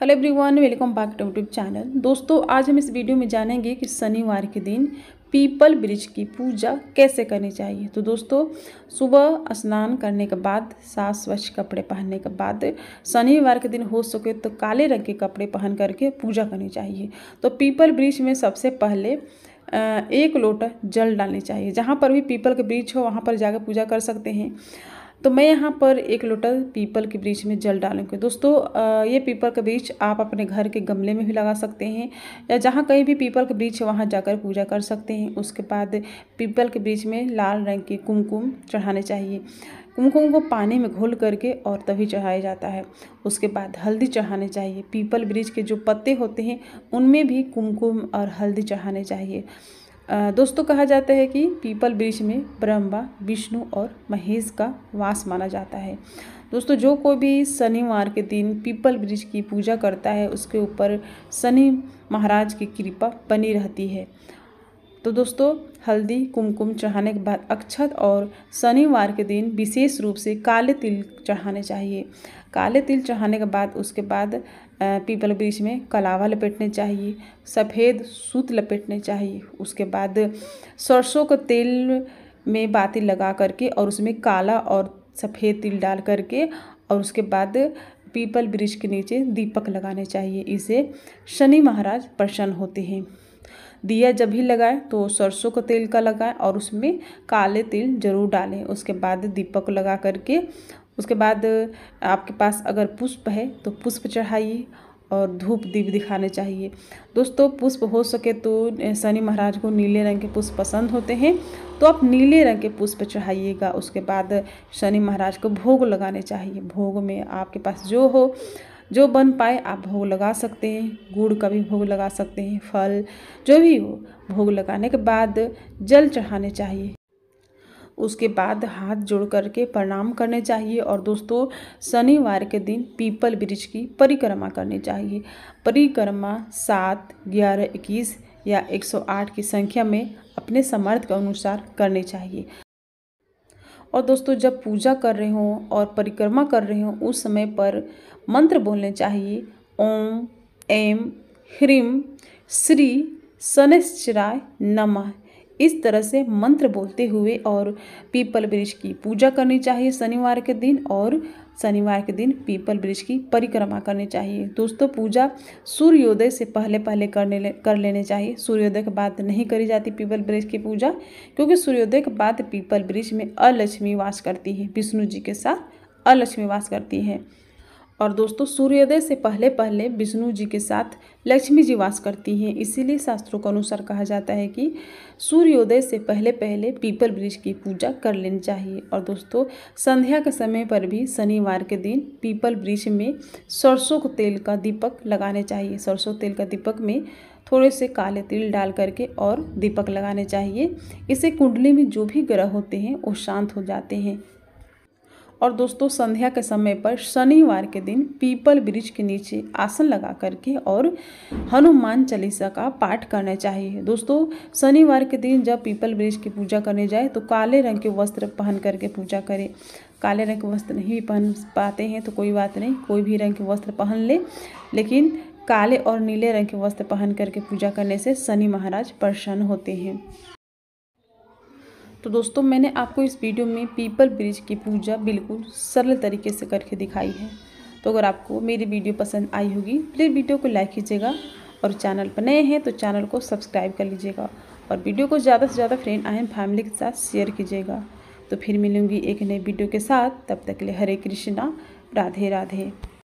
hello everyone welcome back to YouTube channel दोस्तों आज हम इस वीडियो में जानेंगे कि शनिवार के दिन पीपल वृक्ष की पूजा कैसे करनी चाहिए तो दोस्तों सुबह स्नान करने के बाद साफ स्वच्छ कपड़े पहनने के बाद शनिवार के दिन हो सके तो काले रंग के कपड़े पहन करके पूजा करनी चाहिए तो पीपल वृक्ष में सबसे पहले एक लोटा जल डालनी चाहिए जहाँ पर भी पीपल के वृक्ष हो वहाँ पर जाकर पूजा कर सकते हैं तो मैं यहाँ पर एक लोटा पीपल के बीज में जल डालूँगी दोस्तों ये पीपल का बीज आप अपने घर के गमले में भी लगा सकते हैं या जहाँ कहीं भी पीपल के है वहाँ जाकर पूजा कर सकते हैं उसके बाद पीपल के बीज में लाल रंग के कुमकुम चढ़ाने चाहिए कुमकुम को पानी में घोल करके और तभी चढ़ाया जाता है उसके बाद हल्दी चढ़ाने चाहिए पीपल ब्रिज के जो पत्ते होते हैं उनमें भी कुमकुम और हल्दी चढ़ाने चाहिए दोस्तों कहा जाता है कि पीपल वृक्ष में ब्रह्मा विष्णु और महेश का वास माना जाता है दोस्तों जो कोई भी शनिवार के दिन पीपल वृक्ष की पूजा करता है उसके ऊपर शनि महाराज की कृपा बनी रहती है तो दोस्तों हल्दी कुमकुम चढ़ाने के बाद अक्षत और शनिवार के दिन विशेष रूप से काले तिल चढ़ाने चाहिए काले तिल चढ़ाने के बाद उसके बाद पीपल वृक्ष में कलावा लपेटने चाहिए सफ़ेद सूत लपेटने चाहिए उसके बाद सरसों का तेल में बाती लगा करके और उसमें काला और सफ़ेद तिल डाल करके और उसके बाद पीपल वृक्ष के नीचे दीपक लगाने चाहिए इसे शनि महाराज प्रसन्न होते हैं दिया जब भी लगाएं तो सरसों का तेल का लगाएं और उसमें काले तेल जरूर डालें उसके बाद दीपक लगा करके उसके बाद आपके पास अगर पुष्प है तो पुष्प चढ़ाइए और धूप दीप दिखाने चाहिए दोस्तों पुष्प हो सके तो शनि महाराज को नीले रंग के पुष्प पसंद होते हैं तो आप नीले रंग के पुष्प चढ़ाइएगा उसके बाद शनि महाराज को भोग लगाने चाहिए भोग में आपके पास जो हो जो बन पाए आप भोग लगा सकते हैं गुड़ का भी भोग लगा सकते हैं फल जो भी हो भोग लगाने के बाद जल चढ़ाने चाहिए उसके बाद हाथ जोड़ करके प्रणाम करने चाहिए और दोस्तों शनिवार के दिन पीपल वृक्ष की परिक्रमा करनी चाहिए परिक्रमा सात ग्यारह इक्कीस या 108 की संख्या में अपने समर्थ के अनुसार करनी चाहिए और दोस्तों जब पूजा कर रहे हों और परिक्रमा कर रहे हों उस समय पर मंत्र बोलने चाहिए ओम एम ह्रीम श्री शनिश्चराय नमः इस तरह से मंत्र बोलते हुए और पीपल वृक्ष की पूजा करनी चाहिए शनिवार के दिन और शनिवार के दिन पीपल वृक्ष की परिक्रमा करनी चाहिए दोस्तों पूजा सूर्योदय से पहले पहले करने ले, कर लेने चाहिए सूर्योदय के बाद नहीं करी जाती पीपल वृक्ष की पूजा क्योंकि सूर्योदय के बाद पीपल वृक्ष में अलक्ष्मी वास करती है विष्णु जी के साथ अलक्ष्मी वास करती है और दोस्तों सूर्योदय से पहले पहले विष्णु जी के साथ लक्ष्मी जी वास करती हैं इसीलिए शास्त्रों के अनुसार कहा जाता है कि सूर्योदय से पहले पहले पीपल वृक्ष की पूजा कर लेनी चाहिए और दोस्तों संध्या के समय पर भी शनिवार के दिन पीपल वृक्ष में सरसों के तेल का दीपक लगाने चाहिए सरसों तेल का दीपक में थोड़े से काले तिल डाल करके और दीपक लगाने चाहिए इससे कुंडली में जो भी ग्रह होते हैं वो शांत हो जाते हैं और दोस्तों संध्या के समय पर शनिवार के दिन पीपल वृक्ष के नीचे आसन लगा करके और हनुमान चालीसा का पाठ करना चाहिए दोस्तों शनिवार के दिन जब पीपल वृक्ष की पूजा करने जाए तो काले रंग के वस्त्र पहन करके पूजा करें काले रंग के वस्त्र नहीं पहन पाते हैं तो कोई बात नहीं कोई भी रंग के वस्त्र पहन ले लेकिन काले और नीले रंग के वस्त्र पहन करके पूजा करने से शनि महाराज प्रसन्न होते हैं तो दोस्तों मैंने आपको इस वीडियो में पीपल ब्रिज की पूजा बिल्कुल सरल तरीके से करके दिखाई है तो अगर आपको मेरी वीडियो पसंद आई होगी प्लीज़ वीडियो को लाइक कीजिएगा और चैनल पर नए हैं तो चैनल को सब्सक्राइब कर लीजिएगा और वीडियो को ज़्यादा से ज़्यादा फ्रेंड आए फैमिली के साथ शेयर कीजिएगा तो फिर मिलूंगी एक नए वीडियो के साथ तब तक के लिए हरे कृष्णा राधे राधे